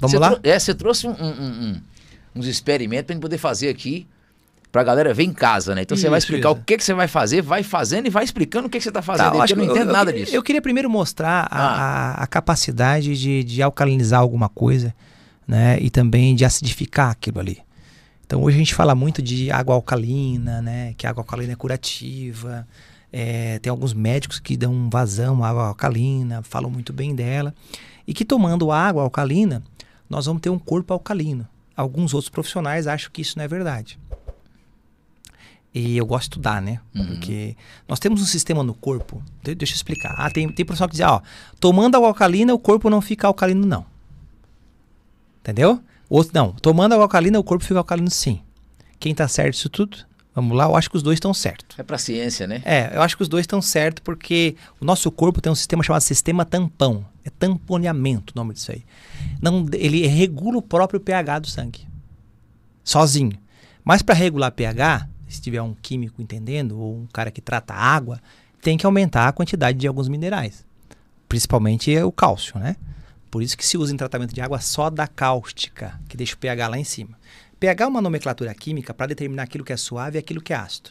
Vamos você lá? Trou é, você trouxe um, um, um, uns experimentos pra gente poder fazer aqui. Pra galera ver em casa, né? Então isso, você vai explicar isso. o que, que você vai fazer, vai fazendo e vai explicando o que, que você tá fazendo. Tá, eu, eu, não entendo eu, nada disso. Eu queria primeiro mostrar ah. a, a, capacidade de, de alcalinizar alguma coisa, né? E também de acidificar aquilo ali. Então hoje a gente fala muito de água alcalina, né? Que a água alcalina é curativa. É, tem alguns médicos que dão vazão à água alcalina, falam muito bem dela. E que tomando água alcalina, nós vamos ter um corpo alcalino. Alguns outros profissionais acham que isso não é verdade. E eu gosto de estudar, né? Uhum. Porque nós temos um sistema no corpo. De, deixa eu explicar. Ah, tem, tem profissional que diz, ah, ó, tomando água alcalina, o corpo não fica alcalino, não. Entendeu? Outro, não, tomando água alcalina, o corpo fica alcalino, sim. Quem tá certo isso tudo? Vamos lá, eu acho que os dois estão certos. É para ciência, né? É, eu acho que os dois estão certos porque o nosso corpo tem um sistema chamado sistema tampão. É tamponeamento o nome disso aí. Não, ele regula o próprio pH do sangue. Sozinho. Mas para regular pH, se tiver um químico entendendo ou um cara que trata água, tem que aumentar a quantidade de alguns minerais. Principalmente o cálcio, né? Por isso que se usa em tratamento de água soda cáustica, que deixa o pH lá em cima pegar uma nomenclatura química para determinar aquilo que é suave e aquilo que é ácido.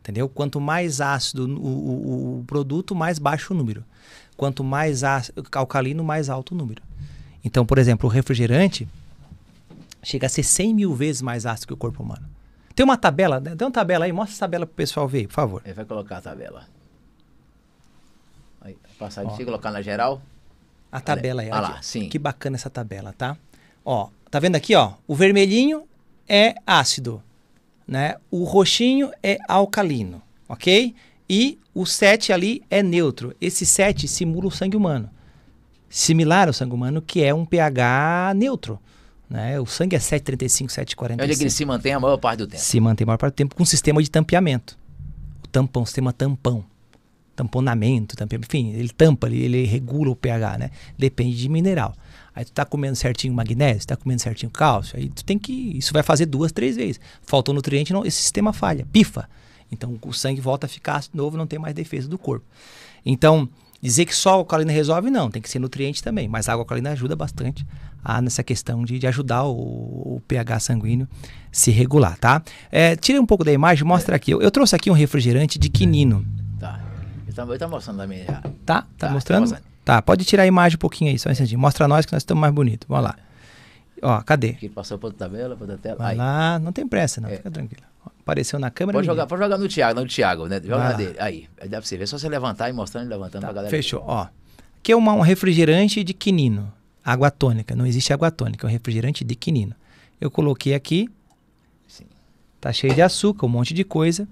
Entendeu? Quanto mais ácido o, o, o produto, mais baixo o número. Quanto mais ácido, alcalino, mais alto o número. Então, por exemplo, o refrigerante chega a ser 100 mil vezes mais ácido que o corpo humano. Tem uma tabela, né? uma tabela aí, mostra essa tabela pro pessoal ver, por favor. Ele vai colocar a tabela. Aí, passar de colocar na geral. A tabela aí, olha. lá, sim. Que bacana essa tabela, tá? Ó, tá vendo aqui, ó? O vermelhinho é ácido, né? O roxinho é alcalino, ok? E o 7 ali é neutro. Esse 7 simula o sangue humano. Similar ao sangue humano, que é um pH neutro. Né? O sangue é 7,35, 7,45. É onde ele se mantém a maior parte do tempo. Se mantém a maior parte do tempo com um sistema de tampeamento. O tampão, o sistema tampão tamponamento, enfim, ele tampa, ele, ele regula o pH, né? Depende de mineral. Aí tu tá comendo certinho magnésio, tá comendo certinho cálcio, aí tu tem que. Isso vai fazer duas, três vezes. Falta um nutriente, não, esse sistema falha, pifa. Então o sangue volta a ficar novo, não tem mais defesa do corpo. Então, dizer que só a alcalina resolve, não, tem que ser nutriente também, mas a água alcalina ajuda bastante a, nessa questão de, de ajudar o, o, pH sanguíneo se regular, tá? É, tirei um pouco da imagem, mostra é. aqui. Eu, eu trouxe aqui um refrigerante de quinino. Ele tá, tá mostrando também já. Tá? tá? Tá, tá mostrando? mostrando? Tá, pode tirar a imagem um pouquinho aí, só um instantinho. Mostra nós que nós estamos mais bonitos. Vamos lá. Ó, cadê? Aqui passou por outra tabela, por outra tela. Vai aí. lá, não tem pressa, não. É. Fica tranquilo. Apareceu na câmera. Pode jogar, pode jogar no Thiago, no Thiago, né? Joga ah. dele. Aí, aí dá pra você ver. É só você levantar e mostrando e levantando tá, pra galera. Fechou, ó. Aqui é uma, um refrigerante de quinino. Água tônica. Não existe água tônica, é um refrigerante de quinino. Eu coloquei aqui. Sim. Tá cheio de açúcar, um monte de coisa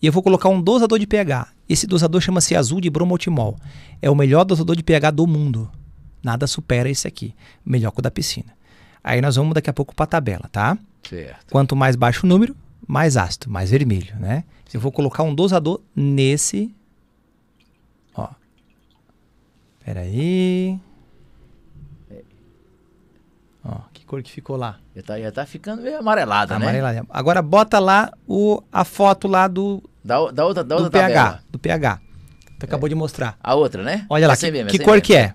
e eu vou colocar um dosador de pH. Esse dosador chama-se azul de bromotimol. É o melhor dosador de pH do mundo. Nada supera esse aqui. Melhor que o da piscina. Aí nós vamos daqui a pouco para a tabela, tá? Certo. Quanto mais baixo o número, mais ácido, mais vermelho, né? Eu vou colocar um dosador nesse. Ó. Peraí. cor que ficou lá. Já tá, já tá ficando meio amarelada, tá né? Amarelada. Agora bota lá o, a foto lá do. Da, da outra, da outra do pH. Do pH. Tu é. acabou de mostrar. A outra, né? Olha lá. Essa que, mesmo, que cor mesmo. que é?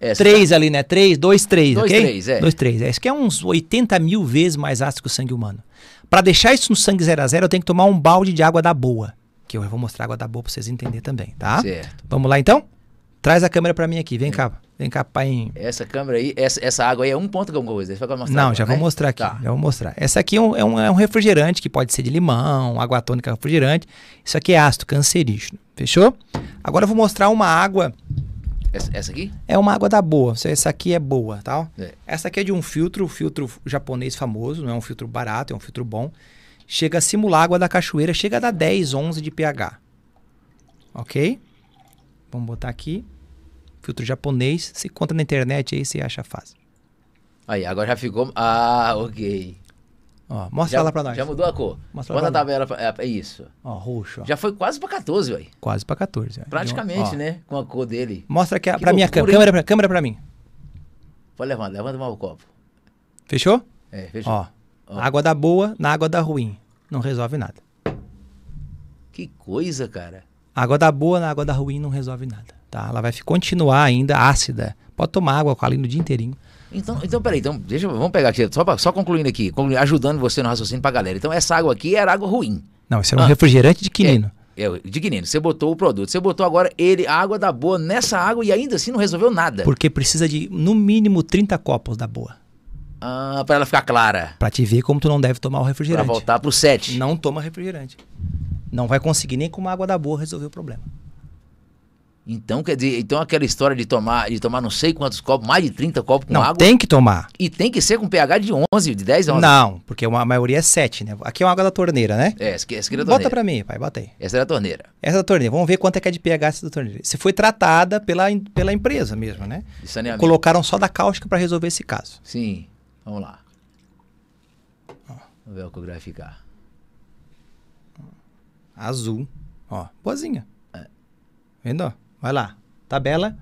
Essa. 3 ali, né? 3, 2, 3, 2, ok? 3, é. 2, 3. É, isso aqui é uns 80 mil vezes mais ácido que o sangue humano. Para deixar isso no sangue 0 a 0, eu tenho que tomar um balde de água da boa. Que eu vou mostrar água da boa para vocês entenderem também, tá? Certo. Vamos lá então? Traz a câmera para mim aqui, vem é. cá. Vem cá, pai. Essa câmera aí, essa, essa água aí é um ponto alguma coisa. Deixa eu mostrar. Não, já né? vou mostrar aqui. Tá. Já vou mostrar. Essa aqui é um, é, um, é um, refrigerante que pode ser de limão, água tônica refrigerante. Isso aqui é ácido cancerígeno. Fechou? Agora eu vou mostrar uma água. Essa, essa aqui? É uma água da boa. Essa aqui é boa, tá É. Essa aqui é de um filtro, filtro japonês famoso. Não é um filtro barato, é um filtro bom. Chega a simular água da cachoeira, chega a dar 10, 11 de pH. Ok? Vamos botar aqui filtro japonês. Se conta na internet aí, você acha fácil. Aí, agora já ficou. Ah, ok. Ó, mostra já, lá pra nós. Já mudou a cor. Mostra, mostra a tabela. Pra, é, é, isso. Ó, roxo. Ó. Já foi quase pra 14, velho. Quase pra 14. Ó. Praticamente, né? Com a cor dele. Mostra aqui a, pra minha câmera. Câmera pra, câmera pra mim. Pode levantar, levanta mal o copo. Fechou? É, fechou. Ó, ó. Água da boa na água da ruim. Não resolve nada. Que coisa, cara. Água da boa na água da ruim não resolve nada. Tá? Ela vai continuar ainda ácida. Pode tomar água com a o dia inteirinho. Então, então peraí, então, deixa, vamos pegar aqui, só, pra, só concluindo aqui, ajudando você no raciocínio pra galera. Então, essa água aqui era água ruim. Não, isso era é ah, um refrigerante de é, quinino. É, é, de quinino. Você botou o produto, você botou agora ele, a água da boa nessa água e ainda assim não resolveu nada. Porque precisa de, no mínimo, 30 copos da boa. Ah, pra ela ficar clara. Pra te ver como tu não deve tomar o refrigerante. Pra voltar pro 7. Não toma refrigerante. Não vai conseguir nem com uma água da boa resolver o problema. Então, quer dizer, então aquela história de tomar, de tomar não sei quantos copos, mais de 30 copos com não, água. Tem que tomar. E tem que ser com pH de 11, de 10 a 11. Não, porque uma, a maioria é 7, né? Aqui é uma água da torneira, né? É, essa aqui, é, essa aqui é da torneira. Bota pra mim, pai, bota aí. Essa é da torneira. Essa é da torneira. Vamos ver quanto é que é de pH essa da torneira. Se foi tratada pela, pela empresa mesmo, né? De saneamento. Colocaram só da cáustica para resolver esse caso. Sim. Vamos lá. Vamos ver o que vai ficar. Azul. Ó, boazinha. É. Vendo, ó? Vai lá. Tabela,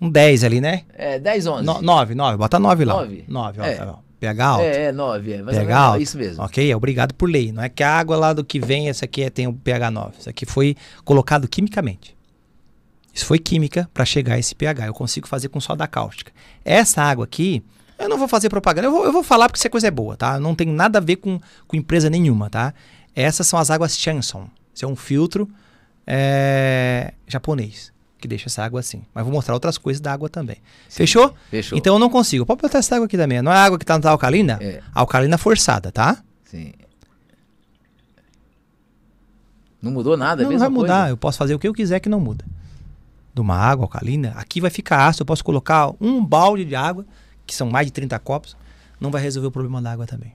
um 10 ali, né? É, 10, 11. No, 9, 9. Bota 9 lá. 9. 9, ó. É. Tá, ó. pH alto. É, é 9. É, pH é alto. Isso mesmo. Ok, obrigado por lei. Não é que a água lá do que vem, essa aqui é, tem o pH 9. Isso aqui foi colocado quimicamente. Isso foi química para chegar a esse pH. Eu consigo fazer com soda cáustica. Essa água aqui, eu não vou fazer propaganda. Eu vou, eu vou falar porque essa é coisa é boa, tá? Não tem nada a ver com, com empresa nenhuma, tá? Essas são as águas Chanson. Isso é um filtro é, japonês que deixa essa água assim. Mas vou mostrar outras coisas da água também. Sim, fechou? Fechou. Então eu não consigo. Pode botar essa água aqui também. Não é água que tá, tá alcalina? É. Alcalina forçada, tá? Sim. Não mudou nada, é Não, é não vai mudar. Coisa. Eu posso fazer o que eu quiser que não muda. De uma água alcalina, aqui vai ficar ácido. Eu posso colocar um balde de água, que são mais de 30 copos, não vai resolver o problema da água também.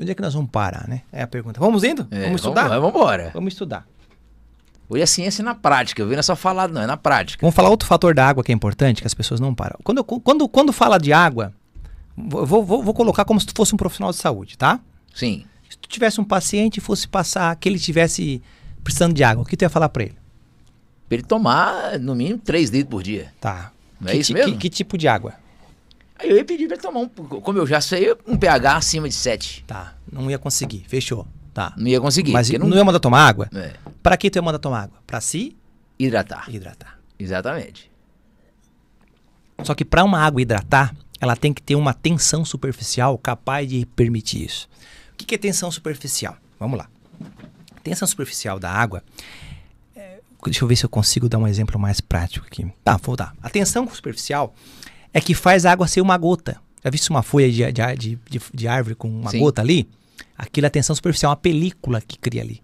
Onde é que nós vamos parar, né? É a pergunta. Vamos indo? É, vamos estudar? Vamos embora. Vamos estudar. Hoje é ciência na prática, vi, Não é só falar, não, é na prática. Vamos falar outro fator da água que é importante, que as pessoas não param. Quando, quando, quando fala de água, vou, vou, vou colocar como se tu fosse um profissional de saúde, tá? Sim. Se tu tivesse um paciente e fosse passar, que ele tivesse precisando de água, o que tu ia falar para ele? Pra ele tomar, no mínimo, 3 litros por dia. Tá. Não é isso mesmo? Que, que, tipo de água? Aí eu ia pedir pra ele tomar, um, como eu já sei, um pH acima de 7. Tá, não ia conseguir, fechou. Tá. Não ia conseguir. Mas não... não ia é mandar tomar água? É. Para que tu ia é mandar tomar água? Para se hidratar. Hidratar. Exatamente. Só que para uma água hidratar, ela tem que ter uma tensão superficial capaz de permitir isso. O que é tensão superficial? Vamos lá. Tensão superficial da água. É, deixa eu ver se eu consigo dar um exemplo mais prático aqui. Tá, vou dar. A tensão superficial é que faz a água ser uma gota. Já viu uma folha de, de, de, de árvore com uma Sim. gota ali? Aquilo é a tensão superficial, é uma película que cria ali,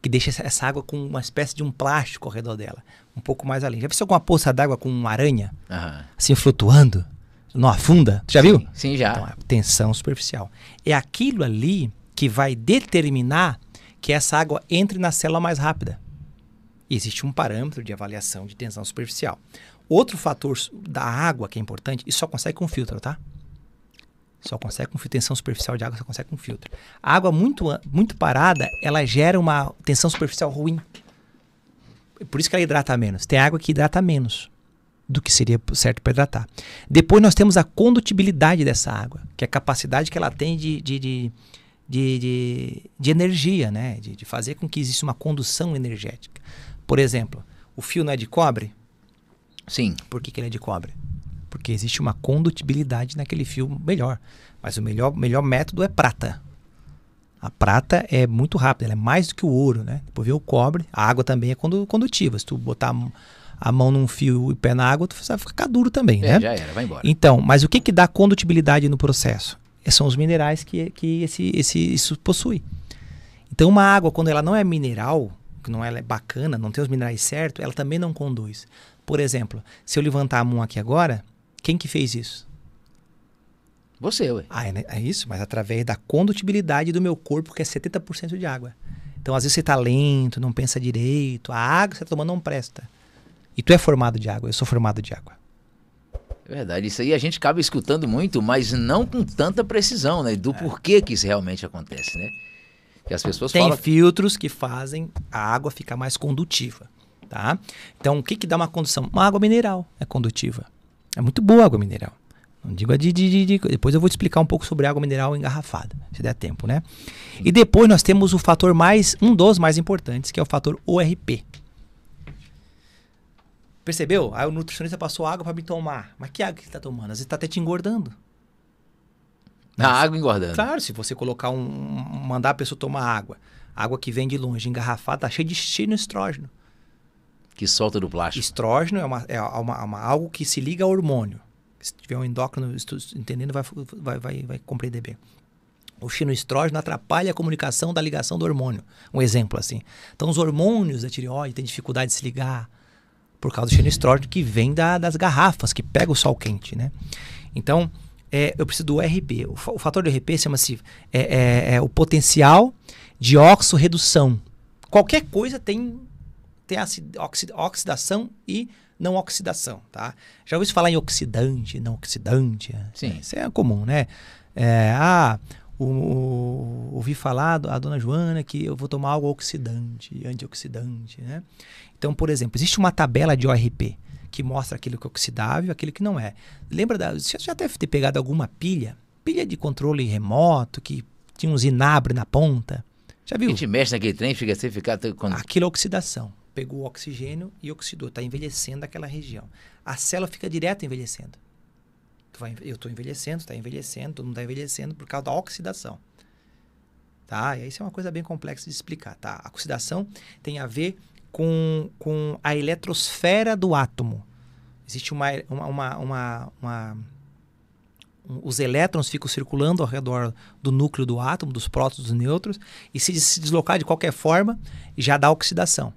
que deixa essa água com uma espécie de um plástico ao redor dela, um pouco mais além. Já viu alguma poça d'água com uma aranha, uhum. assim, flutuando? Não afunda? Tu já sim, viu? Sim, já. Então, é tensão superficial. É aquilo ali que vai determinar que essa água entre na célula mais rápida. E existe um parâmetro de avaliação de tensão superficial. Outro fator da água que é importante, isso só consegue com filtro, tá? Só consegue com tensão superficial de água, só consegue com filtro. A água muito, muito parada, ela gera uma tensão superficial ruim. É por isso que ela hidrata menos. Tem água que hidrata menos do que seria certo para hidratar. Depois nós temos a condutibilidade dessa água, que é a capacidade que ela tem de, de, de, de, de energia, né? De, de fazer com que exista uma condução energética. Por exemplo, o fio não é de cobre? Sim. Por que, que ele é de cobre? porque existe uma condutibilidade naquele fio melhor. Mas o melhor, melhor método é prata. A prata é muito rápida, ela é mais do que o ouro, né? Depois vem o cobre, a água também é condutiva. Se tu botar a mão num fio e o pé na água, tu vai ficar duro também, é, né? Já era, vai embora. Então, mas o que, que dá condutibilidade no processo? É, são os minerais que, que esse, esse, isso possui. Então, uma água, quando ela não é mineral, que não é bacana, não tem os minerais certos, ela também não conduz. Por exemplo, se eu levantar a mão aqui agora, quem que fez isso? Você, ué. Ah, é, né? é isso, mas através da condutibilidade do meu corpo, que é 70% de água. Então, às vezes você está lento, não pensa direito, a água que você está tomando não presta. E tu é formado de água, eu sou formado de água. É verdade, isso aí a gente acaba escutando muito, mas não com tanta precisão, né? Do é. porquê que isso realmente acontece, né? Que as pessoas Tem falam... filtros que fazem a água ficar mais condutiva, tá? Então, o que que dá uma condução? Uma água mineral é condutiva. É muito boa a água mineral. Não digo a de, de, de, Depois eu vou te explicar um pouco sobre água mineral engarrafada, se der tempo, né? E depois nós temos o fator mais, um dos mais importantes, que é o fator ORP. Percebeu? Aí o nutricionista passou água para me tomar. Mas que água que você está tomando? Às vezes está até te engordando. Na água engordando. Claro, se você colocar um. mandar a pessoa tomar água. Água que vem de longe, engarrafada, tá cheia de cheio de estrógeno que solta do plástico? Estrógeno é, uma, é uma, uma, algo que se liga ao hormônio. Se tiver um endócrino entendendo, vai, vai, vai, vai compreender bem. O xinoestrógeno atrapalha a comunicação da ligação do hormônio. Um exemplo assim. Então, os hormônios da tireoide têm dificuldade de se ligar por causa do xenoestrógeno que vem da, das garrafas, que pega o sol quente, né? Então, é, eu preciso do RP. O, o fator do RP chama-se é, é, é, o potencial de oxorredução. Qualquer coisa tem tem oxidação e não oxidação, tá? Já ouviu falar em oxidante, não oxidante? É, Sim. Isso é comum, né? É, ah, o, o, ouvi falar a dona Joana que eu vou tomar algo oxidante, antioxidante, né? Então, por exemplo, existe uma tabela de ORP que mostra aquilo que é oxidável, aquilo que não é. Lembra da, você já deve ter pegado alguma pilha, pilha de controle remoto que tinha um zinabre na ponta. Já viu? A gente mexe naquele trem, fica a ser ficar quando... aquilo é oxidação pegou o oxigênio e oxidou, está envelhecendo aquela região. A célula fica direto envelhecendo. Vai, eu estou envelhecendo, está envelhecendo, todo mundo está envelhecendo por causa da oxidação. Tá? E isso é uma coisa bem complexa de explicar. Tá? A oxidação tem a ver com, com a eletrosfera do átomo. Existe uma, uma, uma, uma, uma os elétrons ficam circulando ao redor do núcleo do átomo, dos prótons, dos nêutrons, e se, se deslocar de qualquer forma, já dá oxidação.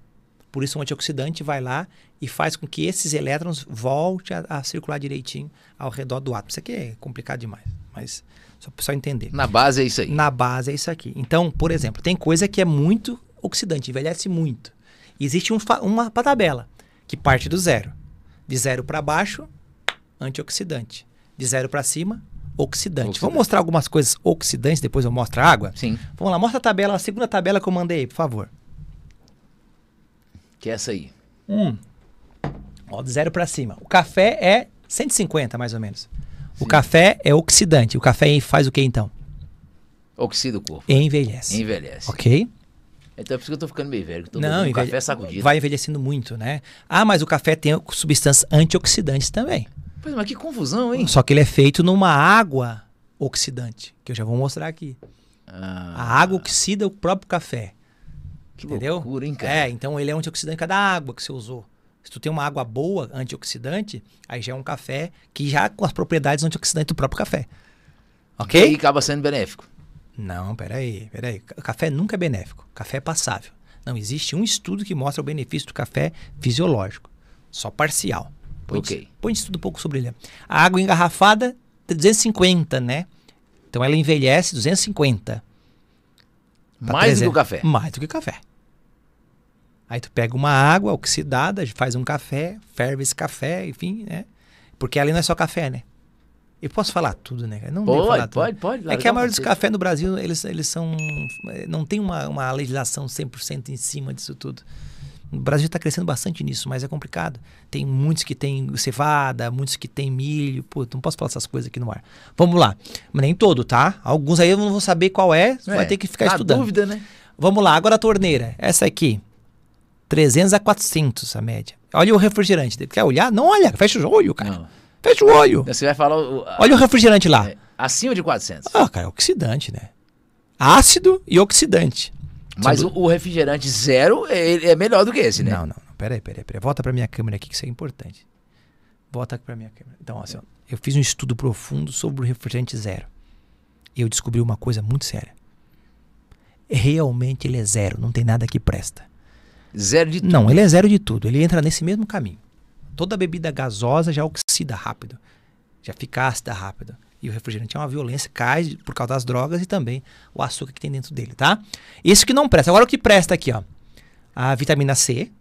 Por isso, um antioxidante vai lá e faz com que esses elétrons voltem a, a circular direitinho ao redor do átomo. Isso aqui é complicado demais, mas só para o pessoal entender. Na base é isso aí. Na base é isso aqui. Então, por exemplo, tem coisa que é muito oxidante, envelhece muito. Existe um, uma tabela que parte do zero. De zero para baixo, antioxidante. De zero para cima, oxidante. Vamos mostrar algumas coisas oxidantes, depois eu mostro a água? Sim. Vamos lá, mostra a tabela, a segunda tabela que eu mandei, por favor. Que é essa aí. Hum. Ó, de zero para cima. O café é 150, mais ou menos. Sim. O café é oxidante. O café faz o que então? Oxida o corpo. Envelhece. Envelhece. Ok? Então é por isso que eu tô ficando meio velho. Tô Não, envelhe... café sacudido. Vai envelhecendo muito, né? Ah, mas o café tem substâncias antioxidantes também. Pois, mas que confusão, hein? Só que ele é feito numa água oxidante, que eu já vou mostrar aqui. Ah. A água oxida o próprio café. Que entendeu? loucura, hein, cara? É, então ele é antioxidante cada água que você usou. Se tu tem uma água boa, antioxidante, aí já é um café que já com as propriedades antioxidantes do próprio café. Ok? E acaba sendo benéfico. Não, peraí, peraí. Café nunca é benéfico. Café é passável. Não existe um estudo que mostra o benefício do café fisiológico. Só parcial. Põe ok. põe estudo um pouco sobre ele. A água engarrafada, 250, né? Então ela envelhece 250. Tá mais 300. do que café. Mais do que café. Aí tu pega uma água oxidada, faz um café, ferve esse café, enfim, né? Porque ali não é só café, né? Eu posso falar tudo, né? Não pode, falar tudo. pode, pode. É que a maioria dos cafés no Brasil, eles, eles são... Eh, não tem uma, uma legislação 100% em cima disso tudo. O Brasil está crescendo bastante nisso, mas é complicado. Tem muitos que tem cevada, muitos que tem milho. Pô, não posso falar essas coisas aqui no ar. Vamos lá. Mas nem todo, tá? Alguns aí eu não vou saber qual é, é vai ter que ficar tá estudando. dúvida, né? Vamos lá, agora a torneira. Essa aqui, 300 a 400 a média. Olha o refrigerante. Quer olhar? Não olha, fecha o olho, cara. Não. Fecha o olho. Você vai falar... O, a, olha o refrigerante lá. É, acima de 400. Ah, cara, é oxidante, né? Ácido e oxidante. Mas o, o refrigerante zero é, é, melhor do que esse, né? Não, não. não. Peraí, peraí, peraí. Volta pra minha câmera aqui que isso é importante. Volta aqui pra minha câmera. Então, assim, ó, eu fiz um estudo profundo sobre o refrigerante zero. E eu descobri uma coisa muito séria. Realmente ele é zero, não tem nada que presta. Zero de tudo? Não, ele é zero de tudo. Ele entra nesse mesmo caminho. Toda bebida gasosa já oxida rápido, já fica ácida rápido. E o refrigerante é uma violência, cai por causa das drogas e também o açúcar que tem dentro dele, tá? Isso que não presta. Agora o que presta aqui, ó. A vitamina C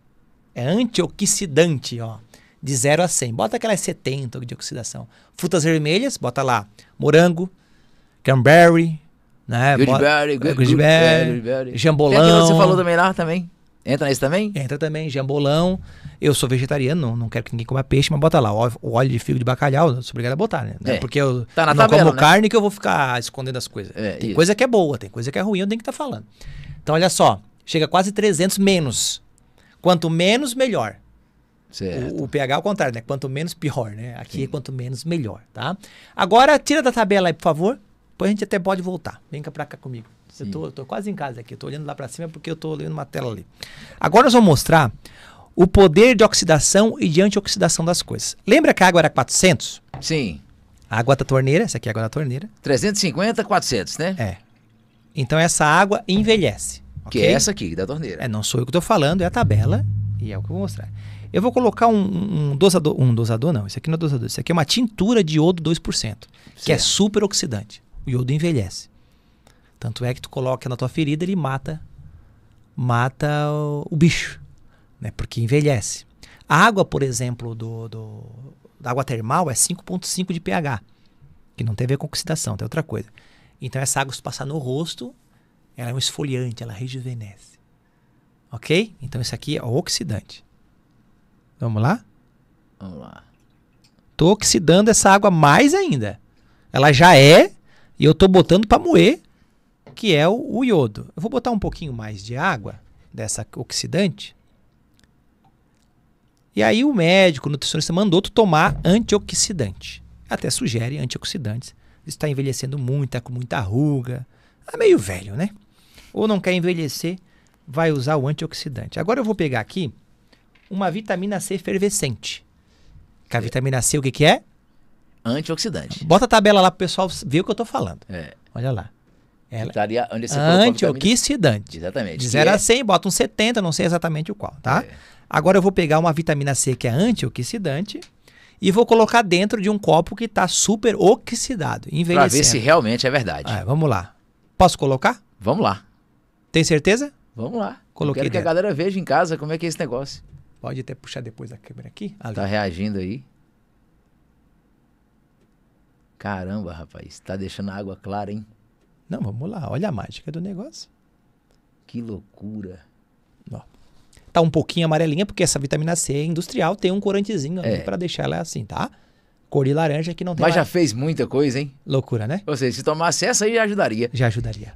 é antioxidante, ó. De 0 a 100. Bota aquela 70 de oxidação. Frutas vermelhas, bota lá morango, cranberry, né? Goodberry, good, good, é, jambolão. Tem que você falou do melhor também. Entra nesse também? Entra também, jambolão. Eu sou vegetariano, não, não quero que ninguém coma peixe, mas bota lá, o óleo de figo de bacalhau, eu sou obrigado a botar, né? É, é. Porque eu tá não tabela, como né? carne que eu vou ficar escondendo as coisas. É, tem isso. coisa que é boa, tem coisa que é ruim, eu tenho que estar tá falando. Então, olha só, chega quase 300 menos. Quanto menos, melhor. Certo. O, o pH é o contrário, né? Quanto menos, pior, né? Aqui é Sim. quanto menos, melhor, tá? Agora, tira da tabela aí, por favor. Depois a gente até pode voltar. Vem cá pra cá comigo. Sim. Eu tô, tô, quase em casa aqui, Estou tô olhando lá para cima porque eu tô olhando uma tela ali. Agora nós vamos mostrar o poder de oxidação e de antioxidação das coisas. Lembra que a água era 400? Sim. A água da torneira, essa aqui é a água da torneira. 350, 400, né? É. Então essa água envelhece. Que é essa aqui, da torneira. É, não sou eu que estou falando, é a tabela e é o que eu vou mostrar. Eu vou colocar um, um dosador, um dosador não, isso aqui não é dosador, isso aqui é uma tintura de iodo 2%, certo. que é super oxidante. O iodo envelhece. Tanto é que tu coloca na tua ferida, ele mata mata o, o bicho, né? Porque envelhece. A água, por exemplo, do, do da água termal é 5.5 de pH, que não tem a ver com oxidação, tem outra coisa. Então essa água se passar no rosto, ela é um esfoliante, ela rejuvenesce. OK? Então isso aqui é oxidante. Vamos lá? Vamos lá. Tô oxidando essa água mais ainda. Ela já é e eu tô botando para moer que é o, o iodo. Eu vou botar um pouquinho mais de água dessa oxidante. E aí o médico, o nutricionista mandou tu tomar antioxidante. Até sugere antioxidantes. Está envelhecendo muito, está com muita ruga. É meio velho, né? Ou não quer envelhecer, vai usar o antioxidante. Agora eu vou pegar aqui uma vitamina C efervescente. Que a é. vitamina C o que, que é? Antioxidante. Bota a tabela lá pro pessoal ver o que eu tô falando. É. Olha lá. Ela... Estaria é onde você Antioxidante. Exatamente. De 0 a 100, é bota um 70, não sei exatamente o qual, tá? É. Agora eu vou pegar uma vitamina C que é antioxidante e vou colocar dentro de um copo que está super oxidado, envelhecendo. Para ver se realmente é verdade. Ah, vamos lá. Posso colocar? Vamos lá. Tem certeza? Vamos lá. Coloquei quero dentro. que a galera veja em casa como é que é esse negócio. Pode até puxar depois a câmera aqui. Tá ali. Tá reagindo aí. Caramba, rapaz, tá deixando a água clara, hein? Não, vamos lá, olha a mágica do negócio. Que loucura. Ó. Tá um pouquinho amarelinha, porque essa vitamina C é industrial tem um corantezinho é. para deixar ela assim, tá? Cor de laranja que não tem. Mas já fez muita coisa, hein? Loucura, né? Ou seja, se tomasse essa aí já ajudaria. Já ajudaria.